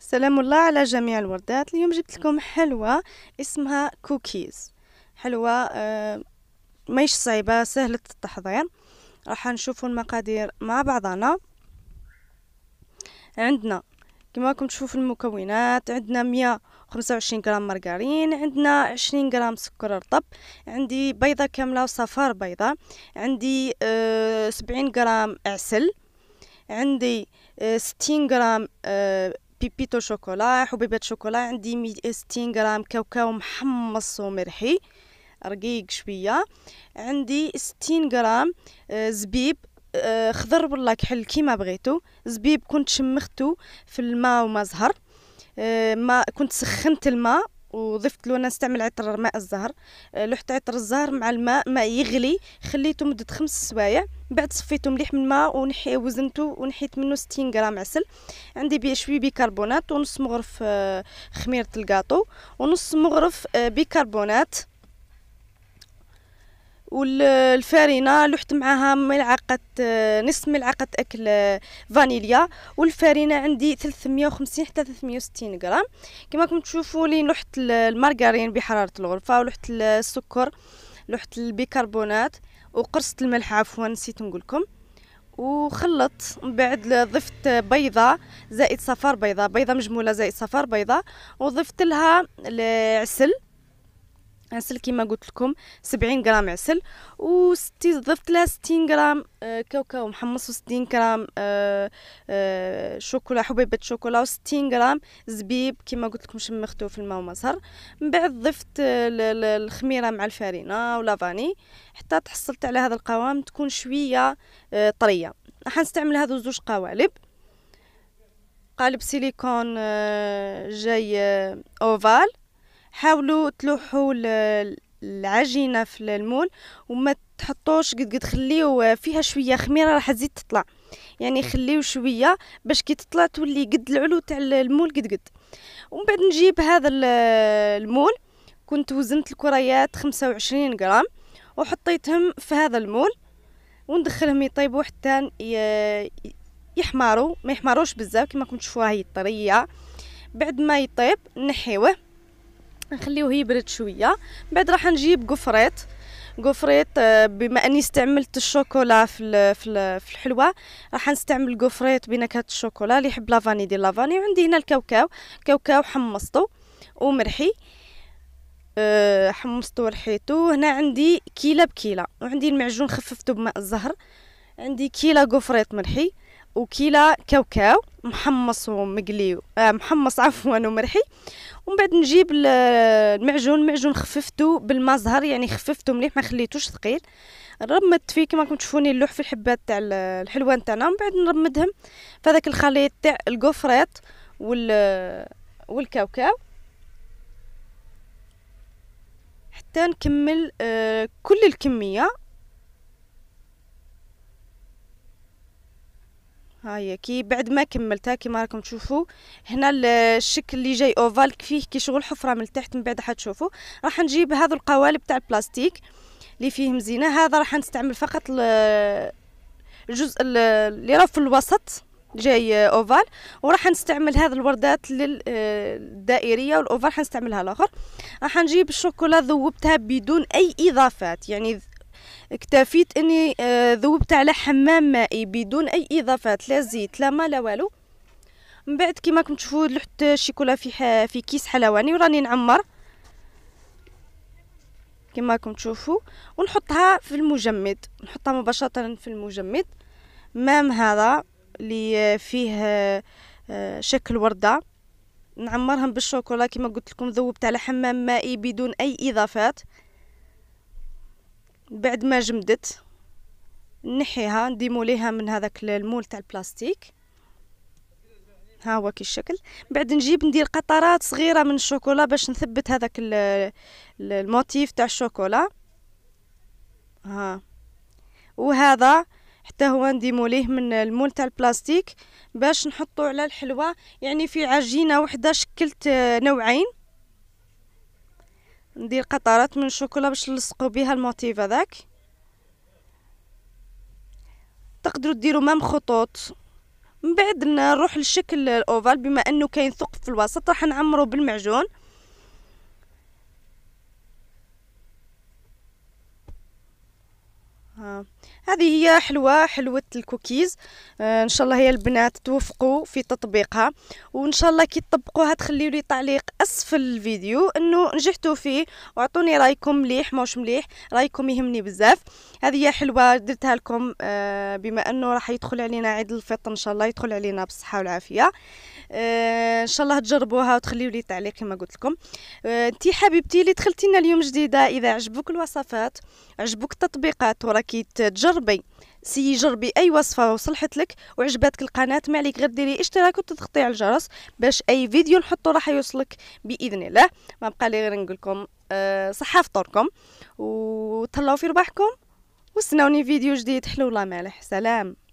سلام الله على جميع الوردات اليوم جبت لكم حلوى اسمها كوكيز حلوى آه، ماهيش صعيبه سهله التحضير راح نشوف المقادير مع بعضنا عندنا كما راكم تشوفوا المكونات عندنا 125 غرام مارغرين عندنا 20 غرام سكر رطب عندي بيضه كامله وصفار بيضه عندي 70 آه، غرام عسل عندي 60 آه، غرام بيبيتو شوكولا حبيبات شوكولا عندي 160 غرام كاوكاو محمص ومرحي رقيق شويه عندي 60 غرام آه، زبيب آه، خضر والله كحل كيما بغيتو زبيب كنت شمختو في الماء وما زهر آه، ما كنت سخنت الماء وضفت له انا نستعمل عطر ماء الزهر آه، لحت عطر الزهر مع الماء ماء يغلي خليته مده خمس سوايع بعد صفيته مليح من الماء ونحي وزنته ونحيت منه 60 غرام عسل عندي بيه شويه بيكربونات ونص مغرف آه، خميره الكاطو ونص مغرف آه، بيكربونات والفارينه لحت معاها ملعقه نصف ملعقه اكل فانيليا والفارينه عندي 350 حتى 360 غرام كما راكم تشوفوا لي لحت المارغرين بحراره الغرفه ولحت السكر لحت البيكربونات وقرصه الملح عفوا نسيت نقول لكم وخلط من بعد ضفت بيضه زائد صفار بيضه بيضه مجموله زائد صفار بيضه وضفت لها العسل عسل كيما قلت لكم 70 غرام عسل و ضفت لها 60 غرام آه، كاوكاو محمص و60 غرام آه، آه، شوكولا حبيبه شوكولا و60 غرام زبيب كيما قلت لكم شمختو في الماء ومصهر من بعد ضفت الخميره مع الفارينه ولا فاني حتى تحصلت على هذا القوام تكون شويه طريه راح نستعمل هذو زوج قوالب قالب سيليكون جاي اوفال حاولوا تلوحوا العجينه في المول وما تحطوش قد قد خليو فيها شويه خميره راح تزيد تطلع يعني خليو شويه باش كي تطلع تولي قد العلو تاع المول قد قد ومن بعد نجيب هذا المول كنت وزنت الكريات 25 غرام وحطيتهم في هذا المول وندخلهم يطيبوا حتى يحمروا ما يحمروش بزاف كما كنت تشوفوها هي الطريه بعد ما يطيب نحيوه نخليوه يبرد شويه بعد راح نجيب قفريط قفريط آه، بما اني استعملت الشوكولا في في الحلوه راح نستعمل قفريط بنكهه الشوكولا اللي يحب لافاني دي لافاني وعندي هنا الكاوكاو كاوكاو حمصته ومرحي آه، حمصته ورحيته هنا عندي كيله بكيله وعندي المعجون خففته بماء الزهر عندي كيله قفريط مرحي وكيلا كاوكاو محمص ومقلي آه محمص عفوا ومرحي ومن بعد نجيب المعجون المعجون خففته بالماء زهر يعني خففته مليح ما خليتوش ثقيل رمدت فيه كما راكم تشوفوني اللوح في الحبات تاع الحلوان تاعنا من بعد نرمدهم في هذاك الخليط تاع القفرات وال والكاوكاو حتى نكمل آه، كل الكميه هاي كي بعد ما كملتها كيما راكم تشوفوا هنا الشكل اللي جاي اوفال فيه كي شغل حفره من تحت من بعد حتشوفوا راح نجيب هذا القوالب تاع البلاستيك اللي فيه مزينه هذا راح نستعمل فقط الجزء اللي راه في الوسط جاي اوفال وراح نستعمل هذا الوردات الدائريه والاوفال حنستعملها الاخر راح نجيب الشوكولا ذوبتها بدون اي اضافات يعني اكتفيت اني آه، ذوبت على حمام مائي بدون اي اضافات لا زيت لا ما لا والو من بعد كيما راكم تشوفوا لحت الشيكولا في في كيس حلواني وراني نعمر كيما راكم تشوفوا ونحطها في المجمد نحطها مباشره في المجمد مام هذا اللي فيه آه، شكل ورده نعمرهم بالشوكولا كما قلت لكم ذوبت على حمام مائي بدون اي اضافات بعد ما جمدت نحيها نديمو ليها من هذاك المول تاع البلاستيك ها هو كي الشكل بعد نجيب ندير قطرات صغيره من الشوكولا باش نثبت هذاك الموتيف تاع الشوكولا ها وهذا حتى هو نديمو ليه من المول تاع البلاستيك باش نحطو على الحلوى يعني في عجينه وحده شكلت نوعين ندير قطرات من الشوكولا باش نلصقوا بها الموتيف هذاك تقدروا ديروا مام خطوط من بعد نروح للشكل الاوفال بما انه كاين ثقب في الوسط راح نعمرو بالمعجون ها هذه هي حلوه حلوه الكوكيز آه، ان شاء الله هي البنات توفقوا في تطبيقها وان شاء الله كي تطبقوها تخليوا لي تعليق اسفل الفيديو انه نجحتوا فيه واعطوني رايكم مليح موش مليح رايكم يهمني بزاف هذه هي حلوه درتها لكم آه، بما انه راح يدخل علينا عيد الفطر ان شاء الله يدخل علينا بالصحه والعافيه آه، ان شاء الله تجربوها وتخليوا لي تعليق كما قلت لكم انت حبيبتي اللي دخلتينا اليوم جديده اذا عجبوك الوصفات عجبوك التطبيقات وراكي تجرب جربي سي جربي اي وصفه وصلحت لك وعجبتك القناه ما عليك غير ديري اشتراك وتضغطي على الجرس باش اي فيديو نحطه راح يوصلك باذن الله ما بقى لي غير نقول لكم أه صحه فطوركم وتهلاو في رباحكم واستناوني فيديو جديد حلو الله مالح سلام